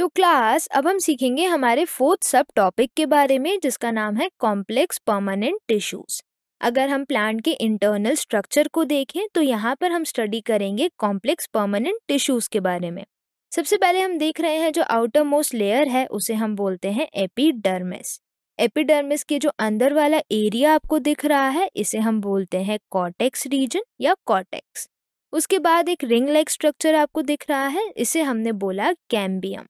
तो क्लास अब हम सीखेंगे हमारे फोर्थ सब टॉपिक के बारे में जिसका नाम है कॉम्प्लेक्स परमानेंट टिश्यूज अगर हम प्लांट के इंटरनल स्ट्रक्चर को देखें तो यहाँ पर हम स्टडी करेंगे कॉम्प्लेक्स परमानेंट टिश्यूज के बारे में सबसे पहले हम देख रहे हैं जो आउटर मोस्ट लेयर है उसे हम बोलते हैं एपीडर्मिस एपीडर्मिस के जो अंदर वाला एरिया आपको दिख रहा है इसे हम बोलते हैं कॉटेक्स रीजन या कॉटेक्स उसके बाद एक रिंग लाइक स्ट्रक्चर आपको दिख रहा है इसे हमने बोला कैम्बियम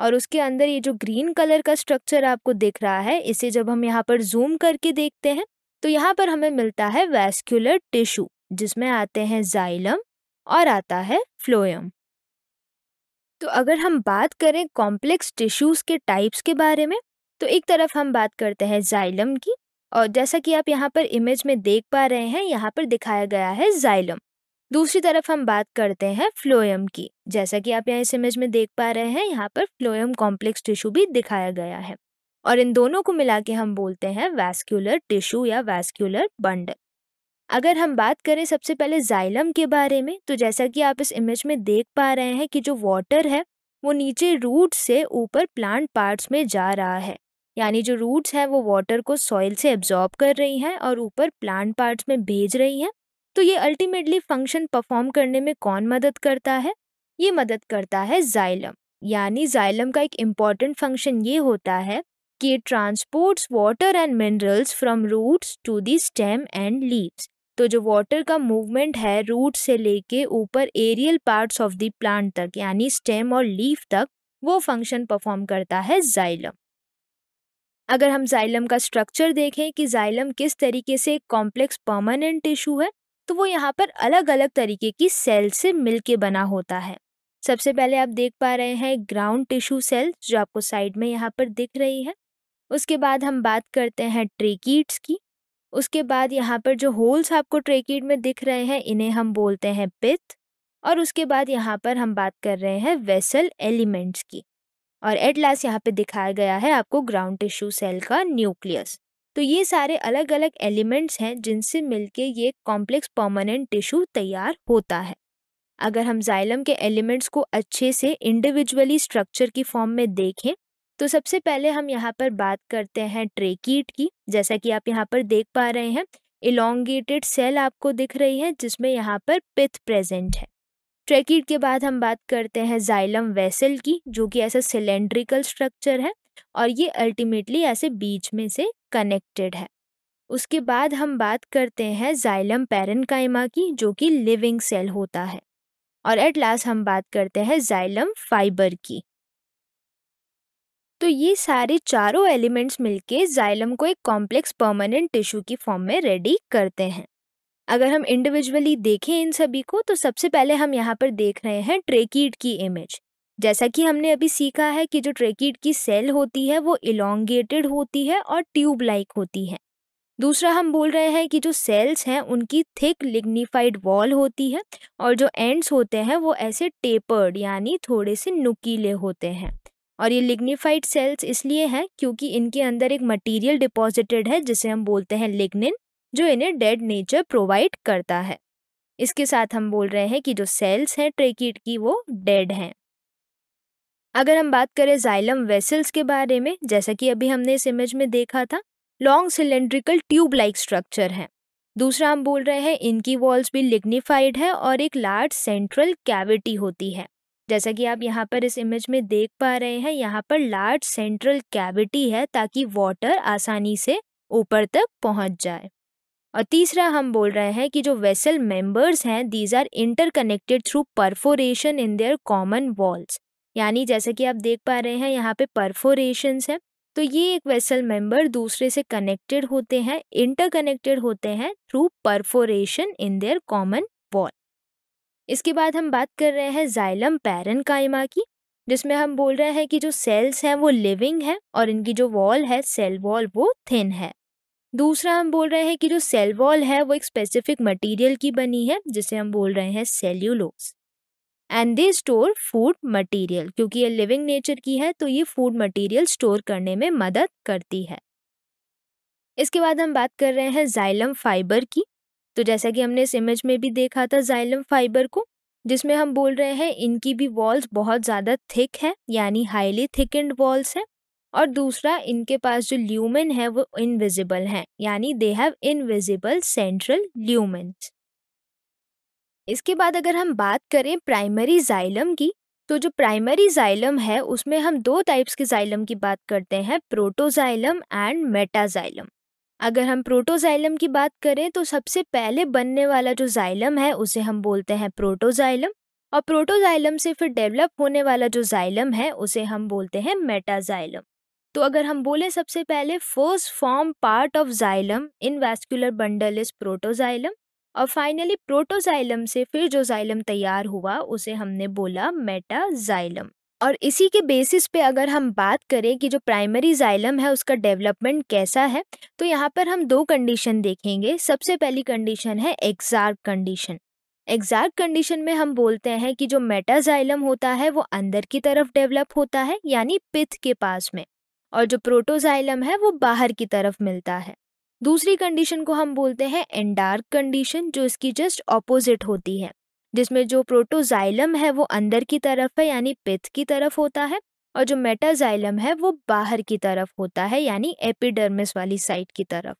और उसके अंदर ये जो ग्रीन कलर का स्ट्रक्चर आपको दिख रहा है इसे जब हम यहाँ पर जूम करके देखते हैं तो यहाँ पर हमें मिलता है वैस्क्यूलर टिश्यू जिसमें आते हैं जाइलम और आता है फ्लोयम तो अगर हम बात करें कॉम्प्लेक्स टिश्यूज़ के टाइप्स के बारे में तो एक तरफ हम बात करते हैं जाइलम की और जैसा कि आप यहाँ पर इमेज में देख पा रहे हैं यहाँ पर दिखाया गया है जाइलम दूसरी तरफ हम बात करते हैं फ्लोएम की जैसा कि आप यहाँ इस इमेज में देख पा रहे हैं यहाँ पर फ्लोएम कॉम्प्लेक्स टिश्यू भी दिखाया गया है और इन दोनों को मिला के हम बोलते हैं वैस्क्यूलर टिश्यू या वैस्क्यूलर बंडल अगर हम बात करें सबसे पहले जाइलम के बारे में तो जैसा कि आप इस इमेज में देख पा रहे हैं कि जो वाटर है वो नीचे रूट से ऊपर प्लांट पार्ट्स में जा रहा है यानी जो रूट्स हैं वो वाटर को सॉइल से एब्जॉर्ब कर रही हैं और ऊपर प्लांट पार्ट्स में भेज रही हैं तो ये अल्टीमेटली फंक्शन परफॉर्म करने में कौन मदद करता है ये मदद करता है जाइलम यानी जाइलम का एक इम्पॉर्टेंट फंक्शन ये होता है कि ये transports water and minerals from roots to the stem and leaves तो जो वाटर का मूवमेंट है रूट से लेके ऊपर aerial parts of the plant तक यानी स्टेम और लीफ तक वो फंक्शन परफॉर्म करता है जाइलम अगर हम जाइलम का स्ट्रक्चर देखें कि जाइलम किस तरीके से एक कॉम्प्लेक्स परमानेंट टिश्यू है तो वो यहाँ पर अलग अलग तरीके की सेल से मिल बना होता है सबसे पहले आप देख पा रहे हैं ग्राउंड टिश्यू सेल जो आपको साइड में यहाँ पर दिख रही है उसके बाद हम बात करते हैं ट्रेकिड्स की उसके बाद यहाँ पर जो होल्स आपको ट्रेकीट में दिख रहे हैं इन्हें हम बोलते हैं पिथ और उसके बाद यहाँ पर हम बात कर रहे हैं वेसल एलिमेंट्स की और एट लास्ट यहाँ पर दिखाया गया है आपको ग्राउंड टिश्यू सेल का न्यूक्लियस तो ये सारे अलग अलग एलिमेंट्स हैं जिनसे मिलके ये कॉम्प्लेक्स परमानेंट टिश्यू तैयार होता है अगर हम जाइलम के एलिमेंट्स को अच्छे से इंडिविजुअली स्ट्रक्चर की फॉर्म में देखें तो सबसे पहले हम यहाँ पर बात करते हैं ट्रेकीट की जैसा कि आप यहाँ पर देख पा रहे हैं इलोंगेटेड सेल आपको दिख रही है जिसमें यहाँ पर पिथ प्रेजेंट है ट्रेकिट के बाद हम बात करते हैं जाइलम वेसल की जो कि ऐसा सिलेंड्रिकल स्ट्रक्चर है और ये अल्टीमेटली ऐसे बीच में से कनेक्टेड है उसके बाद हम बात करते हैं जाइलम कायमा की जो कि लिविंग सेल होता है और एट लास्ट हम बात करते हैं जाइलम फाइबर की तो ये सारे चारों एलिमेंट्स मिलके जाइलम को एक कॉम्प्लेक्स परमानेंट टिश्यू की फॉर्म में रेडी करते हैं अगर हम इंडिविजुअली देखें इन सभी को तो सबसे पहले हम यहाँ पर देख रहे हैं ट्रेकीड की इमेज जैसा कि हमने अभी सीखा है कि जो ट्रेकिड की सेल होती है वो इलोंगेटेड होती है और ट्यूब लाइक होती है दूसरा हम बोल रहे हैं कि जो सेल्स हैं उनकी थिक लिग्निफाइड वॉल होती है और जो एंड्स होते हैं वो ऐसे टेपर्ड यानी थोड़े से नुकीले होते हैं और ये लिग्निफाइड सेल्स इसलिए हैं क्योंकि इनके अंदर एक मटेरियल डिपॉजिटेड है जिसे हम बोलते हैं लिग्निन जो इन्हें डेड नेचर प्रोवाइड करता है इसके साथ हम बोल रहे हैं कि जो सेल्स हैं ट्रेकिड की वो डेड हैं अगर हम बात करें जाइलम वेसल्स के बारे में जैसा कि अभी हमने इस इमेज में देखा था long cylindrical tube like structure है दूसरा हम बोल रहे हैं इनकी वॉल्स भी लिग्निफाइड है और एक लार्ज सेंट्रल कैविटी होती है जैसा कि आप यहाँ पर इस इमेज में देख पा रहे हैं यहाँ पर लार्ज सेंट्रल कैविटी है ताकि वाटर आसानी से ऊपर तक पहुँच जाए और तीसरा हम बोल रहे हैं कि जो वेसल मेंबर्स हैं these are interconnected through perforation in their common walls यानी जैसे कि आप देख पा रहे हैं यहाँ पे परफोरेशन है तो ये एक वेसल मेंबर दूसरे से कनेक्टेड होते हैं इंटरकनेक्टेड होते हैं through perforation in their common wall इसके बाद हम बात कर रहे हैं जाइलम पैरन कायमा की जिसमें हम बोल रहे हैं कि जो सेल्स हैं वो लिविंग है और इनकी जो वॉल है सेल वॉल वो थिन है दूसरा हम बोल रहे हैं कि जो सेल वॉल है वो एक स्पेसिफिक मटीरियल की बनी है जिसे हम बोल रहे हैं cellulose and they store food material क्योंकि ये लिविंग नेचर की है तो ये फूड मटेरियल स्टोर करने में मदद करती है इसके बाद हम बात कर रहे हैं जाइलम फाइबर की तो जैसा कि हमने इस इमेज में भी देखा था जाइलम फाइबर को जिसमें हम बोल रहे हैं इनकी भी वॉल्स बहुत ज़्यादा थिक है यानी हाईली थिकेंड वॉल्स है और दूसरा इनके पास जो ल्यूमेन है वो इनविजिबल हैं यानी they have invisible central lumens इसके बाद अगर हम बात करें प्राइमरी जाइलम की तो जो प्राइमरी जाइलम है उसमें हम दो टाइप्स के जाइलम की बात करते हैं प्रोटोजाइलम एंड मेटाजाइलम अगर हम प्रोटोजाइलम की बात करें तो सबसे पहले बनने वाला जो जाइलम है उसे हम बोलते हैं प्रोटोजाइलम और प्रोटोजाइलम से फिर डेवलप होने वाला जो जाइलम है उसे हम बोलते हैं मेटाजाइलम तो अगर हम बोले सबसे पहले first form part of xylem in vascular bundle is protoxylem और फाइनली प्रोटोजाइलम से फिर जो जाइलम तैयार हुआ उसे हमने बोला मेटाजाइलम और इसी के बेसिस पे अगर हम बात करें कि जो प्राइमरी जाइलम है उसका डेवलपमेंट कैसा है तो यहाँ पर हम दो कंडीशन देखेंगे सबसे पहली कंडीशन है एग्जार्क कंडीशन एग्जैक्ट कंडीशन में हम बोलते हैं कि जो मेटाजाइलम होता है वो अंदर की तरफ डेवलप होता है यानी पिथ के पास में और जो प्रोटोजाइलम है वो बाहर की तरफ मिलता है दूसरी कंडीशन को हम बोलते हैं एंडार्क कंडीशन जो इसकी जस्ट ऑपोजिट होती है जिसमें जो प्रोटोजाइलम है वो अंदर की तरफ है यानी पिथ की तरफ होता है और जो मेटाजाइलम है वो बाहर की तरफ होता है यानी एपिडर्मिस वाली साइड की तरफ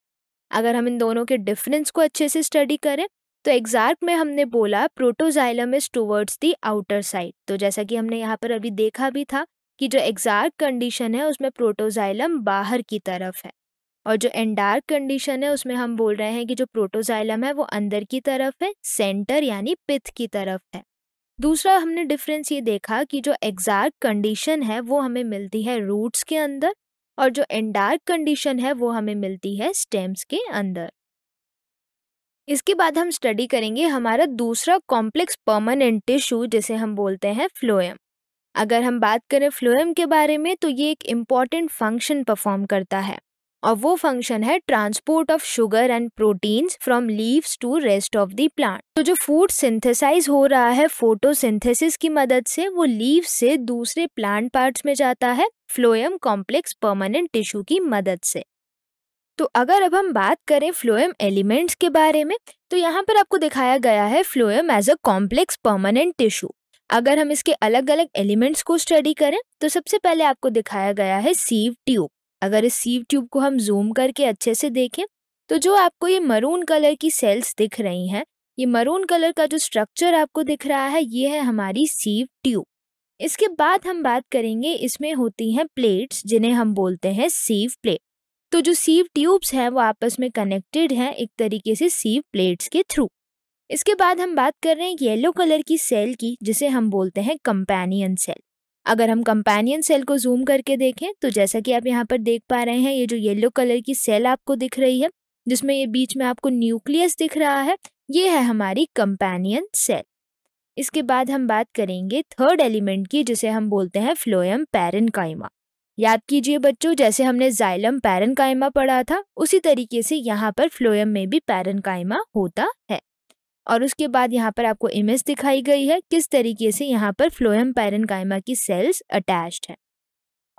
अगर हम इन दोनों के डिफरेंस को अच्छे से स्टडी करें तो एग्जार्क में हमने बोला protoxylem is towards the outer side तो जैसा कि हमने यहाँ पर अभी देखा भी था कि जो एग्जार्क कंडीशन है उसमें प्रोटोजाइलम बाहर की तरफ है और जो एंडार्क कंडीशन है उसमें हम बोल रहे हैं कि जो प्रोटोजाइलम है वो अंदर की तरफ है सेंटर यानी पिथ की तरफ है दूसरा हमने डिफरेंस ये देखा कि जो एग्जार्क कंडीशन है वो हमें मिलती है रूट्स के अंदर और जो एंडार्क कंडीशन है वो हमें मिलती है स्टेम्स के अंदर इसके बाद हम स्टडी करेंगे हमारा दूसरा कॉम्प्लेक्स परमानेंट टिश्यू जिसे हम बोलते हैं फ्लोएम अगर हम बात करें फ्लोएम के बारे में तो ये एक इम्पॉर्टेंट फंक्शन परफॉर्म करता है और वो फंक्शन है transport of sugar and proteins from leaves to rest of the plant तो जो फूड सिंथेसाइज हो रहा है फोटोसिंथेसिस की मदद से वो लीव से दूसरे प्लांट पार्ट्स में जाता है फ्लोएम कॉम्प्लेक्स परमानेंट टिश्यू की मदद से तो अगर अब हम बात करें फ्लोएम एलिमेंट्स के बारे में तो यहाँ पर आपको दिखाया गया है phloem as a complex permanent tissue अगर हम इसके अलग अलग एलिमेंट्स को स्टडी करें तो सबसे पहले आपको दिखाया गया है सीव ट्यूब अगर इस सीव ट्यूब को हम जूम करके अच्छे से देखें तो जो आपको ये मरून कलर की सेल्स दिख रही हैं ये मरून कलर का जो स्ट्रक्चर आपको दिख रहा है ये है हमारी सीव ट्यूब इसके बाद हम बात करेंगे इसमें होती हैं प्लेट्स जिन्हें हम बोलते हैं सीव प्लेट तो जो सीव ट्यूब्स हैं वो आपस में कनेक्टेड हैं एक तरीके से सीव प्लेट्स के थ्रू इसके बाद हम बात कर रहे हैं येलो कलर की सेल की जिसे हम बोलते हैं कंपेनियन सेल अगर हम कंपेनियन सेल को जूम करके देखें तो जैसा कि आप यहाँ पर देख पा रहे हैं ये जो येलो कलर की सेल आपको दिख रही है जिसमें ये बीच में आपको न्यूक्लियस दिख रहा है ये है हमारी कंपेनियन सेल इसके बाद हम बात करेंगे थर्ड एलिमेंट की जिसे हम बोलते हैं फ्लोएम पैरन याद कीजिए बच्चों जैसे हमने जाइलम पैरन पढ़ा था उसी तरीके से यहाँ पर फ्लोएम में भी पैरन होता है और उसके बाद यहाँ पर आपको इमेज दिखाई गई है किस तरीके से यहाँ पर फ्लोएम पैरनकाइमा की सेल्स अटैच्ड हैं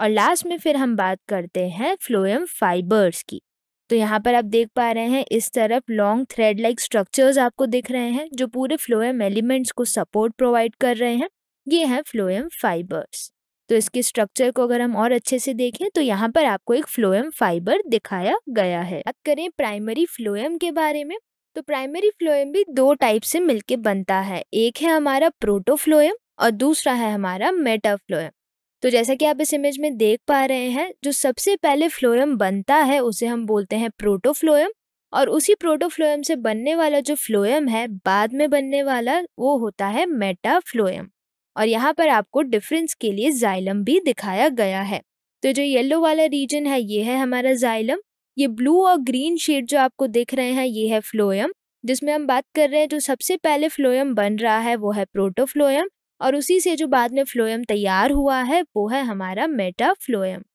और लास्ट में फिर हम बात करते हैं फ्लोएम फाइबर्स की तो यहाँ पर आप देख पा रहे हैं इस तरफ लॉन्ग थ्रेड लाइक स्ट्रक्चर्स आपको दिख रहे हैं जो पूरे फ्लोएम एलिमेंट्स को सपोर्ट प्रोवाइड कर रहे हैं ये हैं फ्लोएम फाइबर्स तो इसके स्ट्रक्चर को अगर हम और अच्छे से देखें तो यहाँ पर आपको एक फ्लोएम फाइबर दिखाया गया है बात करें प्राइमरी फ्लोएम के बारे में तो प्राइमरी फ्लोएम भी दो टाइप से मिलके बनता है एक है हमारा प्रोटोफ्लोएम और दूसरा है हमारा मेटाफ्लोएम तो जैसा कि आप इस इमेज में देख पा रहे हैं जो सबसे पहले फ्लोएम बनता है उसे हम बोलते हैं प्रोटोफ्लोएम और उसी प्रोटोफ्लोएम से बनने वाला जो फ्लोएम है बाद में बनने वाला वो होता है मेटाफ्लोएम और यहाँ पर आपको डिफरेंस के लिए जाइलम भी दिखाया गया है तो जो येलो वाला रीजन है ये है हमारा जाइलम ये ब्लू और ग्रीन शेड जो आपको दिख रहे हैं ये है फ्लोयम जिसमें हम बात कर रहे हैं जो सबसे पहले फ्लोयम बन रहा है वो है प्रोटोफ्लोयम और उसी से जो बाद में फ्लोयम तैयार हुआ है वो है हमारा मेटाफ्लोयम